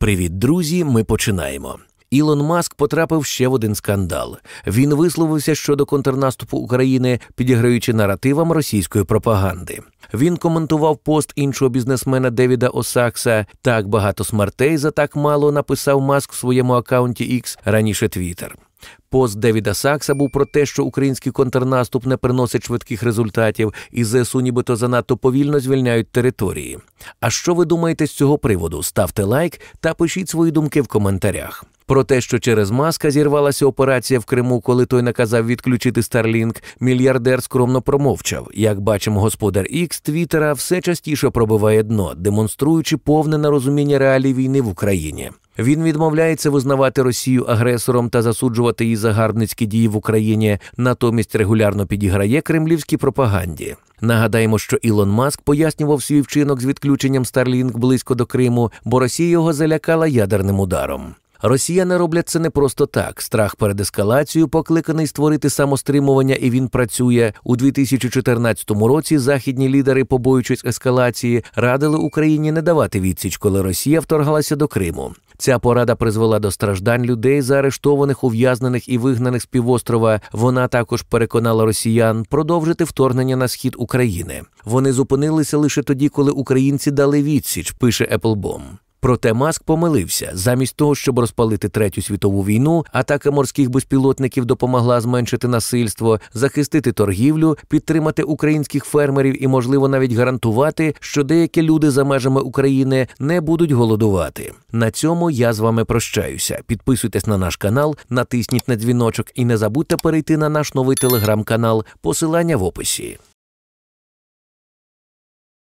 Привіт, друзі! Ми починаємо. Ілон Маск потрапив ще в один скандал. Він висловився щодо контрнаступу України, підіграючи наративам російської пропаганди. Він коментував пост іншого бізнесмена Девіда Осакса. Так багато смертей за так мало написав маск в своєму акаунті X раніше Twitter. Пост Девіда Сакса був про те, що український контрнаступ не приносить швидких результатів, і ЗСУ нібито занадто повільно звільняють території. А що ви думаєте з цього приводу? Ставте лайк та пишіть свої думки в коментарях. Про те, що через маска зірвалася операція в Криму, коли той наказав відключити Starlink, мільярдер скромно промовчав. Як бачимо, господар Ікс Твіттера все частіше пробиває дно, демонструючи повне нерозуміння реалій війни в Україні. Він відмовляється визнавати Росію агресором та засуджувати її загарбницькі дії в Україні, натомість регулярно підіграє кремлівській пропаганді. Нагадаємо, що Ілон Маск пояснював свій вчинок з відключенням Старлінг близько до Криму, бо Росія його залякала ядерним ударом. Росіяни роблять це не просто так. Страх перед ескалацією покликаний створити самостримування, і він працює у 2014 році. Західні лідери, побоюючись ескалації, радили Україні не давати відсіч, коли Росія вторгалася до Криму. Ця порада призвела до страждань людей, заарештованих, ув'язнених і вигнаних з півострова. Вона також переконала росіян продовжити вторгнення на схід України. Вони зупинилися лише тоді, коли українці дали відсіч. Пише Еплбом. Проте Маск помилився замість того, щоб розпалити третю світову війну, атака морських безпілотників допомогла зменшити насильство, захистити торгівлю, підтримати українських фермерів і, можливо, навіть гарантувати, що деякі люди за межами України не будуть голодувати. На цьому я з вами прощаюся. Підписуйтесь на наш канал, натисніть на дзвіночок і не забудьте перейти на наш новий телеграм-канал. Посилання в описі.